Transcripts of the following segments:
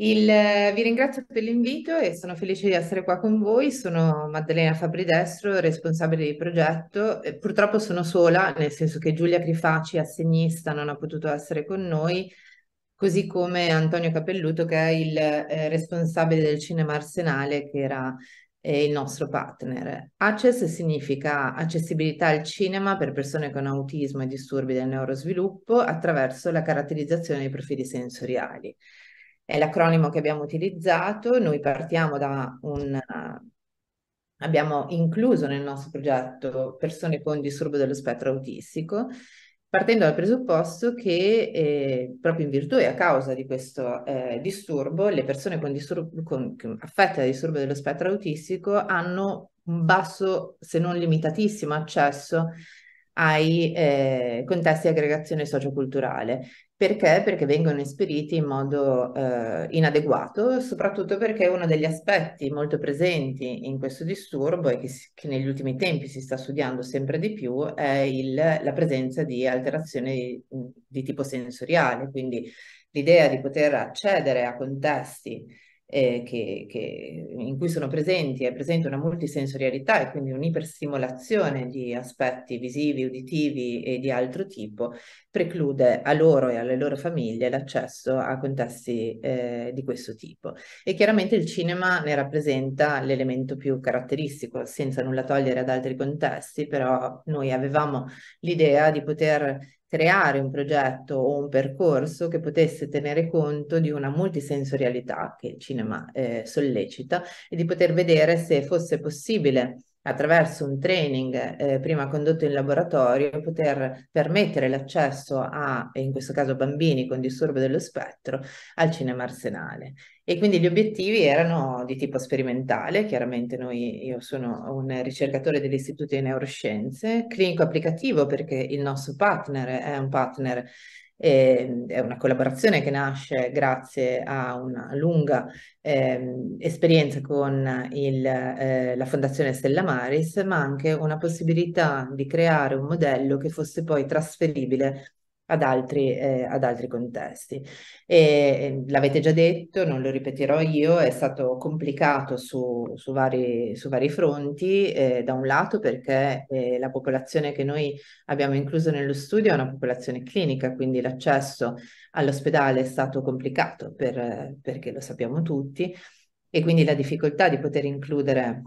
Il, eh, vi ringrazio per l'invito e sono felice di essere qua con voi. Sono Maddalena Fabridestro, responsabile di progetto. Eh, purtroppo sono sola, nel senso che Giulia Crifaci, assegnista, non ha potuto essere con noi, così come Antonio Capelluto, che è il eh, responsabile del cinema Arsenale, che era eh, il nostro partner. Access significa accessibilità al cinema per persone con autismo e disturbi del neurosviluppo attraverso la caratterizzazione dei profili sensoriali è l'acronimo che abbiamo utilizzato, noi partiamo da un... Abbiamo incluso nel nostro progetto persone con disturbo dello spettro autistico, partendo dal presupposto che eh, proprio in virtù e a causa di questo eh, disturbo, le persone con disturbo, con, affette da disturbo dello spettro autistico hanno un basso, se non limitatissimo, accesso ai eh, contesti di aggregazione socioculturale. Perché? Perché vengono esperiti in modo eh, inadeguato, soprattutto perché uno degli aspetti molto presenti in questo disturbo e che, che negli ultimi tempi si sta studiando sempre di più è il, la presenza di alterazioni di, di tipo sensoriale, quindi l'idea di poter accedere a contesti eh, che, che, in cui sono presenti, è presente una multisensorialità e quindi un'iperstimolazione di aspetti visivi, uditivi e di altro tipo, preclude a loro e alle loro famiglie l'accesso a contesti eh, di questo tipo. E chiaramente il cinema ne rappresenta l'elemento più caratteristico, senza nulla togliere ad altri contesti, però noi avevamo l'idea di poter creare un progetto o un percorso che potesse tenere conto di una multisensorialità che il cinema eh, sollecita e di poter vedere se fosse possibile attraverso un training eh, prima condotto in laboratorio poter permettere l'accesso a, in questo caso bambini con disturbo dello spettro, al cinema arsenale. E quindi gli obiettivi erano di tipo sperimentale, chiaramente noi, io sono un ricercatore dell'Istituto di Neuroscienze, clinico applicativo perché il nostro partner è un partner eh, è una collaborazione che nasce grazie a una lunga eh, esperienza con il, eh, la Fondazione Stella Maris, ma anche una possibilità di creare un modello che fosse poi trasferibile ad altri, eh, ad altri contesti. E, l'avete già detto, non lo ripeterò io, è stato complicato su, su, vari, su vari, fronti, eh, da un lato perché eh, la popolazione che noi abbiamo incluso nello studio è una popolazione clinica, quindi l'accesso all'ospedale è stato complicato per, perché lo sappiamo tutti e quindi la difficoltà di poter includere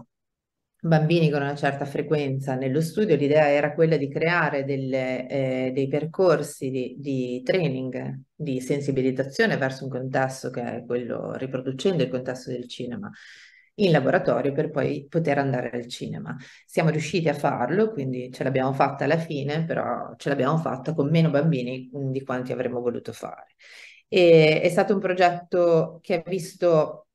bambini con una certa frequenza nello studio, l'idea era quella di creare delle, eh, dei percorsi di, di, training, di sensibilizzazione verso un contesto che è quello, riproducendo il contesto del cinema in laboratorio per poi poter andare al cinema. Siamo riusciti a farlo, quindi ce l'abbiamo fatta alla fine, però ce l'abbiamo fatta con meno bambini di quanti avremmo voluto fare. E è stato un progetto che ha visto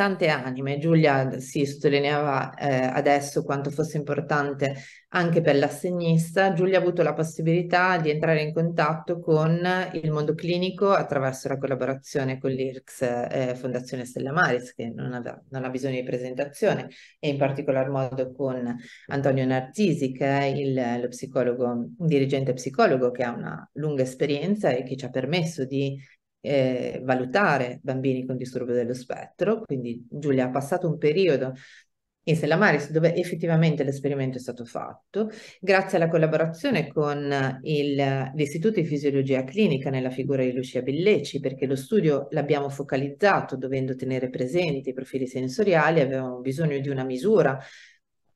tante anime. Giulia si sottolineava eh, adesso quanto fosse importante anche per l'assegnista. Giulia ha avuto la possibilità di entrare in contatto con il mondo clinico attraverso la collaborazione con l'IRCS eh, Fondazione Stella Maris, che non ha, non ha, bisogno di presentazione, e in particolar modo con Antonio Narzisi, che è il, lo psicologo, un dirigente psicologo che ha una lunga esperienza e che ci ha permesso di eh, valutare bambini con disturbo dello spettro, quindi Giulia ha passato un periodo in Selamaris dove effettivamente l'esperimento è stato fatto, grazie alla collaborazione con il, l'Istituto di Fisiologia Clinica nella figura di Lucia Belleci, perché lo studio l'abbiamo focalizzato dovendo tenere presenti i profili sensoriali, avevamo bisogno di una misura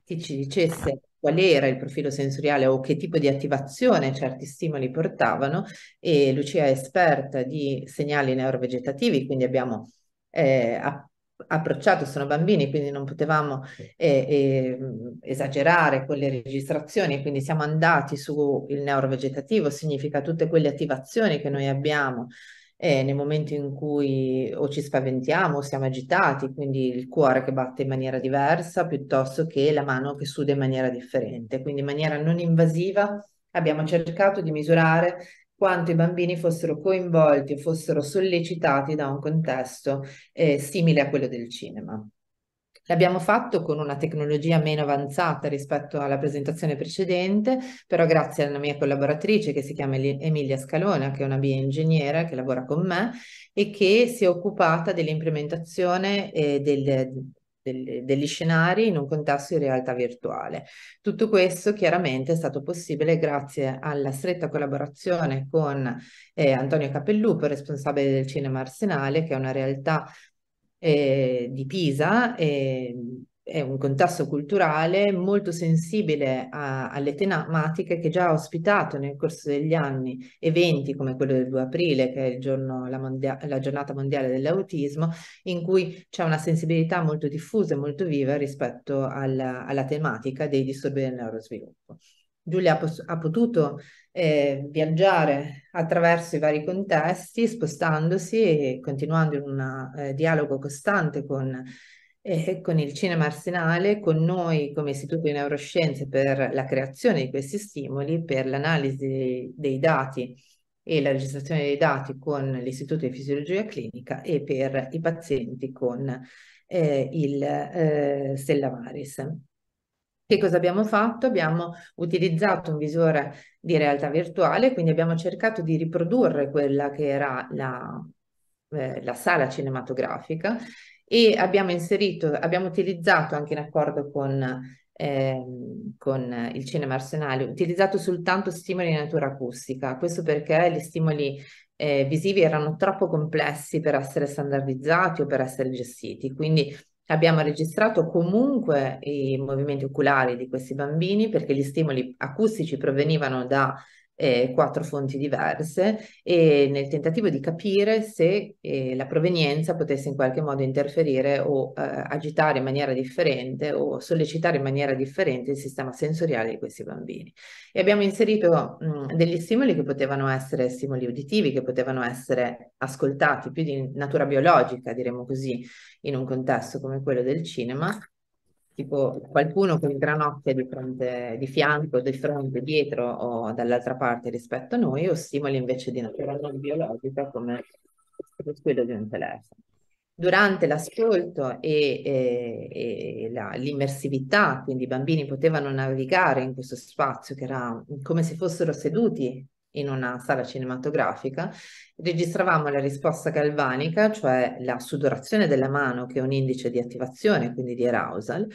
che ci dicesse qual era il profilo sensoriale o che tipo di attivazione certi stimoli portavano e Lucia è esperta di segnali neurovegetativi, quindi abbiamo eh, approcciato, sono bambini, quindi non potevamo eh, eh, esagerare con le registrazioni, quindi siamo andati sul neurovegetativo, significa tutte quelle attivazioni che noi abbiamo eh, nel momento in cui o ci spaventiamo o siamo agitati, quindi il cuore che batte in maniera diversa piuttosto che la mano che suda in maniera differente. Quindi in maniera non invasiva abbiamo cercato di misurare quanto i bambini fossero coinvolti, fossero sollecitati da un contesto eh, simile a quello del cinema. L'abbiamo fatto con una tecnologia meno avanzata rispetto alla presentazione precedente, però grazie alla mia collaboratrice che si chiama Emilia Scalona, che è una bioingegnera che lavora con me e che si è occupata dell'implementazione e eh, del, degli scenari in un contesto di realtà virtuale. Tutto questo chiaramente è stato possibile grazie alla stretta collaborazione con eh, Antonio Capellupo, responsabile del Cinema Arsenale, che è una realtà eh, di Pisa, eh, è un contesto culturale molto sensibile a, alle tematiche che già ha ospitato nel corso degli anni eventi come quello del 2 aprile, che è giorno, la, mondia- la, giornata mondiale dell'autismo, in cui c'è una sensibilità molto diffusa e molto viva rispetto alla, alla tematica dei disturbi del neurosviluppo. Giulia ha, pos- ha potuto eh, viaggiare attraverso i vari contesti, spostandosi e continuando in un eh, dialogo costante con, eh, con, il cinema arsenale, con noi come Istituto di Neuroscienze per la creazione di questi stimoli, per l'analisi dei dati e la registrazione dei dati con l'Istituto di Fisiologia Clinica e per i pazienti con eh, il eh, Stella Maris. Che cosa abbiamo fatto? Abbiamo utilizzato un visore di realtà virtuale, quindi abbiamo cercato di riprodurre quella che era la, eh, la sala cinematografica e abbiamo inserito, abbiamo utilizzato anche in accordo con, eh, con il cinema arsenale, utilizzato soltanto stimoli di natura acustica, questo perché gli stimoli eh, visivi erano troppo complessi per essere standardizzati o per essere gestiti, quindi Abbiamo registrato comunque i movimenti oculari di questi bambini perché gli stimoli acustici provenivano da eh, quattro fonti diverse e nel tentativo di capire se eh, la provenienza potesse in qualche modo interferire o eh, agitare in maniera differente o sollecitare in maniera differente il sistema sensoriale di questi bambini. E abbiamo inserito mh, mm, degli stimoli che potevano essere stimoli uditivi, che potevano essere ascoltati più di natura biologica, diremmo così, in un contesto come quello del cinema tipo qualcuno con il granocchio di, fronte, di fianco, di fronte, dietro o dall'altra parte rispetto a noi, o stimoli invece di natura non biologica come quello di un telefono. Durante l'ascolto e, e, e la, l'immersività, quindi i bambini potevano navigare in questo spazio che era come se fossero seduti in una sala cinematografica, registravamo la risposta galvanica, cioè la sudorazione della mano che è un indice di attivazione, quindi di arousal,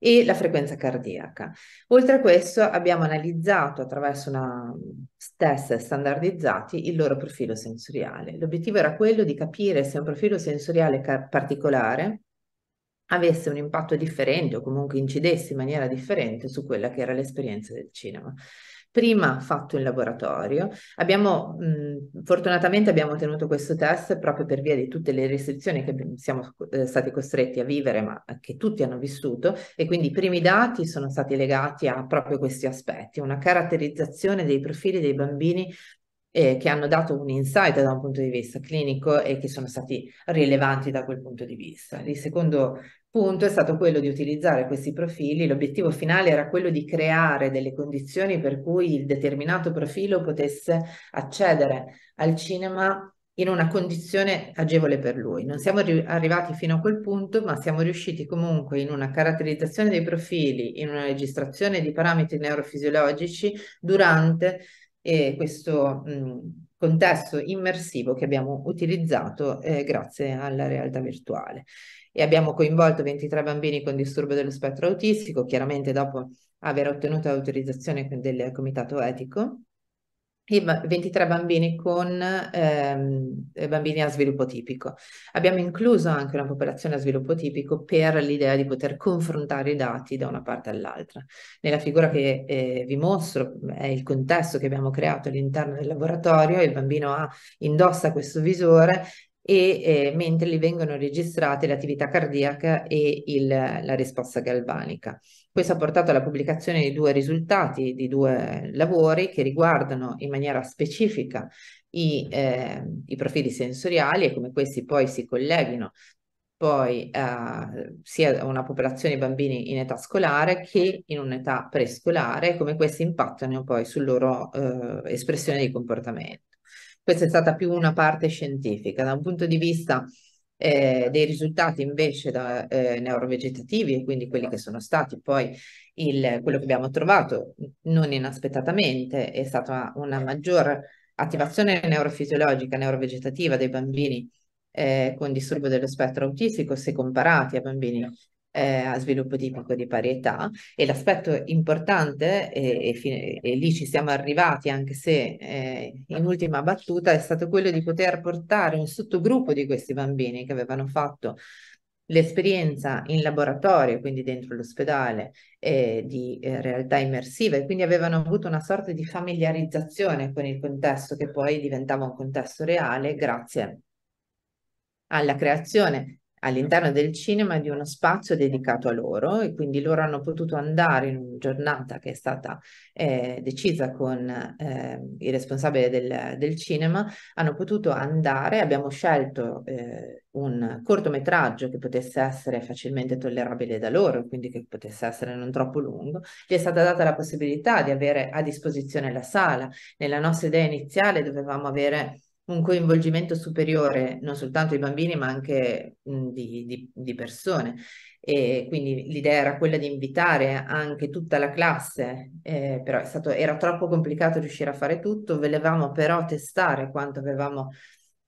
e la frequenza cardiaca. Oltre a questo abbiamo analizzato attraverso una test standardizzati il loro profilo sensoriale. L'obiettivo era quello di capire se un profilo sensoriale particolare avesse un impatto differente o comunque incidesse in maniera differente su quella che era l'esperienza del cinema prima fatto in laboratorio. Abbiamo, mh, fortunatamente abbiamo ottenuto questo test proprio per via di tutte le restrizioni che siamo eh, stati costretti a vivere, ma che tutti hanno vissuto, e quindi i primi dati sono stati legati a proprio questi aspetti, una caratterizzazione dei profili dei bambini eh, che hanno dato un insight da un punto di vista clinico e che sono stati rilevanti da quel punto di vista. Il secondo punto è stato quello di utilizzare questi profili. L'obiettivo finale era quello di creare delle condizioni per cui il determinato profilo potesse accedere al cinema in una condizione agevole per lui. Non siamo ri- arrivati fino a quel punto, ma siamo riusciti comunque in una caratterizzazione dei profili, in una registrazione di parametri neurofisiologici durante eh, questo mh, mm, contesto immersivo che abbiamo utilizzato eh, grazie alla realtà virtuale e abbiamo coinvolto 23 bambini con disturbo dello spettro autistico, chiaramente dopo aver ottenuto l'autorizzazione del comitato etico, e 23 bambini con ehm, eh, bambini a sviluppo tipico. Abbiamo incluso anche una popolazione a sviluppo tipico per l'idea di poter confrontare i dati da una parte all'altra. Nella figura che eh, vi mostro è il contesto che abbiamo creato all'interno del laboratorio, il bambino ha, indossa questo visore e eh, mentre li vengono registrate l'attività cardiaca e il, la risposta galvanica. Questo ha portato alla pubblicazione di due risultati, di due lavori che riguardano in maniera specifica i, eh, i profili sensoriali e come questi poi si colleghino poi eh, sia una popolazione di bambini in età scolare che in un'età prescolare, come questi impattano poi sulla loro eh, espressione di comportamento. Questa è stata più una parte scientifica. Da un punto di vista eh, dei risultati invece da, eh, neurovegetativi, quindi quelli che sono stati poi il, quello che abbiamo trovato non inaspettatamente, è stata una maggior attivazione neurofisiologica, neurovegetativa dei bambini eh, con disturbo dello spettro autistico se comparati a bambini eh, a sviluppo tipico di parietà e l'aspetto importante, e, e, fine, e, lì ci siamo arrivati anche se eh, in ultima battuta, è stato quello di poter portare un sottogruppo di questi bambini che avevano fatto l'esperienza in laboratorio, quindi dentro l'ospedale, eh, di eh, realtà immersiva e quindi avevano avuto una sorta di familiarizzazione con il contesto che poi diventava un contesto reale grazie alla creazione all'interno del cinema di uno spazio dedicato a loro e quindi loro hanno potuto andare in una giornata che è stata eh, decisa con eh, il responsabile del, del, cinema, hanno potuto andare, abbiamo scelto eh, un cortometraggio che potesse essere facilmente tollerabile da loro, quindi che potesse essere non troppo lungo, gli è stata data la possibilità di avere a disposizione la sala. Nella nostra idea iniziale dovevamo avere un coinvolgimento superiore non soltanto di bambini ma anche mh, di, di, di, persone. E quindi l'idea era quella di invitare anche tutta la classe, eh, però stato, era troppo complicato riuscire a fare tutto, volevamo però testare quanto avevamo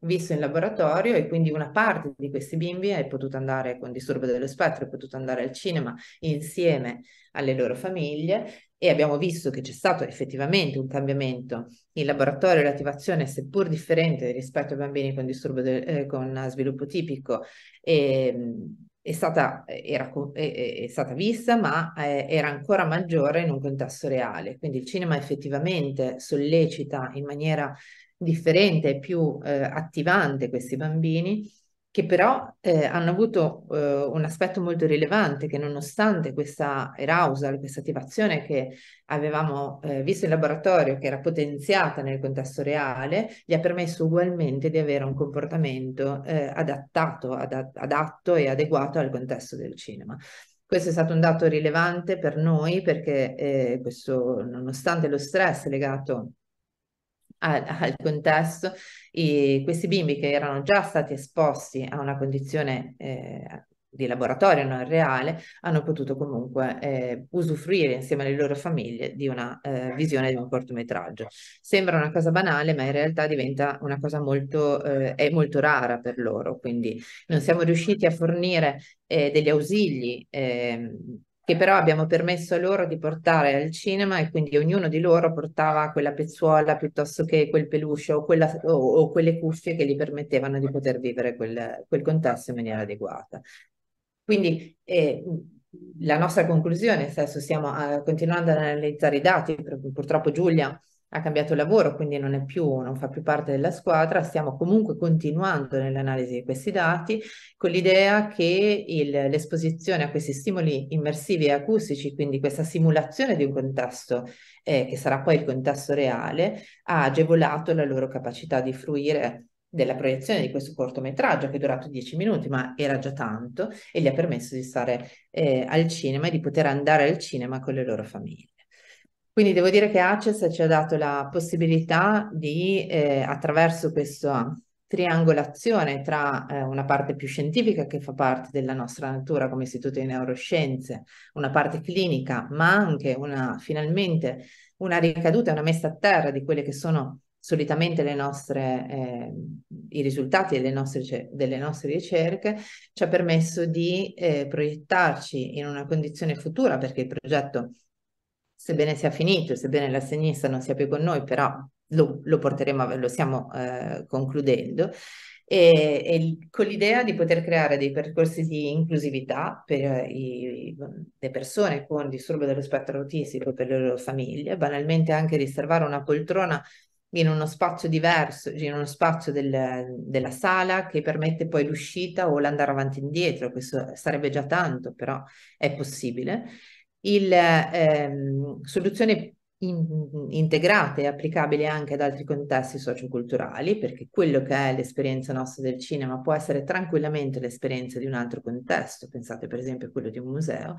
visto in laboratorio e quindi una parte di questi bimbi è potuta andare con disturbo dello spettro, è potuta andare al cinema insieme alle loro famiglie e abbiamo visto che c'è stato effettivamente un cambiamento in laboratorio, l'attivazione seppur differente rispetto ai bambini con disturbo de, eh, con sviluppo tipico è, ehm, è, stata, eh, era, è, è stata, vista ma eh, era ancora maggiore in un contesto reale, quindi il cinema effettivamente sollecita in maniera differente, e più eh, attivante questi bambini, che però eh, hanno avuto eh, un aspetto molto rilevante che nonostante questa arousal, questa attivazione che avevamo eh, visto in laboratorio che era potenziata nel contesto reale, gli ha permesso ugualmente di avere un comportamento eh, adattato, ad, adatto e adeguato al contesto del cinema. Questo è stato un dato rilevante per noi perché eh, questo, nonostante lo stress legato al, al contesto, i, questi bimbi che erano già stati esposti a una condizione eh, di laboratorio non reale, hanno potuto comunque eh, usufruire insieme alle loro famiglie di una eh, visione di un cortometraggio. Sembra una cosa banale, ma in realtà diventa una cosa molto, eh, è molto rara per loro, quindi non siamo riusciti a fornire eh, degli ausili ehm, che però abbiamo permesso a loro di portare al cinema e quindi ognuno di loro portava quella pezzuola piuttosto che quel peluche o, quella, o, o quelle cuffie che gli permettevano di poter vivere quel, quel contesto in maniera adeguata. Quindi eh, la nostra conclusione, adesso stiamo a, eh, continuando ad analizzare i dati, purtroppo Giulia ha cambiato lavoro, quindi non, è più, non fa più parte della squadra, stiamo comunque continuando nell'analisi di questi dati con l'idea che il, l'esposizione a questi stimoli immersivi e acustici, quindi questa simulazione di un contesto eh, che sarà poi il contesto reale, ha agevolato la loro capacità di fruire della proiezione di questo cortometraggio che è durato 10 minuti ma era già tanto e gli ha permesso di stare eh, al cinema e di poter andare al cinema con le loro famiglie. Quindi devo dire che Access ci ha dato la possibilità di, eh, attraverso questa triangolazione tra eh, una parte più scientifica che fa parte della nostra natura come istituto di neuroscienze, una parte clinica, ma anche una, finalmente una ricaduta, una messa a terra di quelle che sono solitamente nostre, eh, i risultati delle nostre, delle nostre, ricerche, ci ha permesso di eh, proiettarci in una condizione futura perché il progetto sebbene sia finito, sebbene la sinistra non sia più con noi, però lo, lo porteremo, lo stiamo eh, concludendo, e, e, con l'idea di poter creare dei percorsi di inclusività per eh, i, le persone con disturbo dello spettro autistico, per le loro famiglie, banalmente anche riservare una poltrona in uno spazio diverso, in uno spazio del, della sala che permette poi l'uscita o l'andare avanti e indietro, questo sarebbe già tanto, però è possibile il, ehm, soluzioni in, integrate e applicabili anche ad altri contesti socioculturali, perché quello che è l'esperienza nostra del cinema può essere tranquillamente l'esperienza di un altro contesto, pensate per esempio a quello di un museo,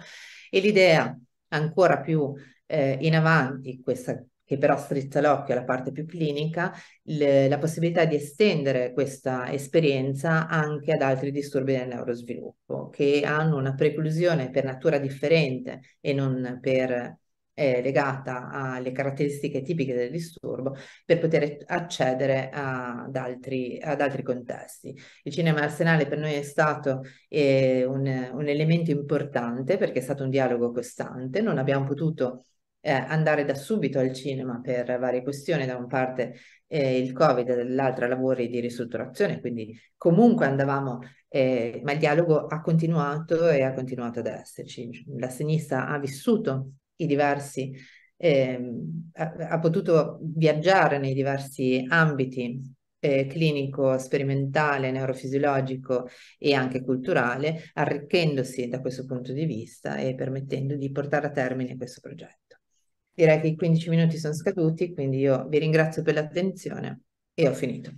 e l'idea ancora più eh, in avanti, questa che però strizza l'occhio alla parte più clinica, le, la possibilità di estendere questa esperienza anche ad altri disturbi del neurosviluppo, che hanno una preclusione per natura differente e non per eh, legata alle caratteristiche tipiche del disturbo per poter accedere a, ad, altri, ad, altri, contesti. Il cinema arsenale per noi è stato eh, un, un, elemento importante perché è stato un dialogo costante, non abbiamo potuto eh, andare da subito al cinema per varie questioni, da una parte eh, il Covid, dall'altra lavori di ristrutturazione, quindi comunque andavamo, eh, ma il dialogo ha continuato e ha continuato ad esserci. La sinistra ha vissuto i diversi, ehm, ha, ha, potuto viaggiare nei diversi ambiti. Eh, clinico, sperimentale, neurofisiologico e anche culturale, arricchendosi da questo punto di vista e permettendo di portare a termine questo progetto. Direi che i 15 minuti sono scaduti, quindi io vi ringrazio per l'attenzione e ho finito.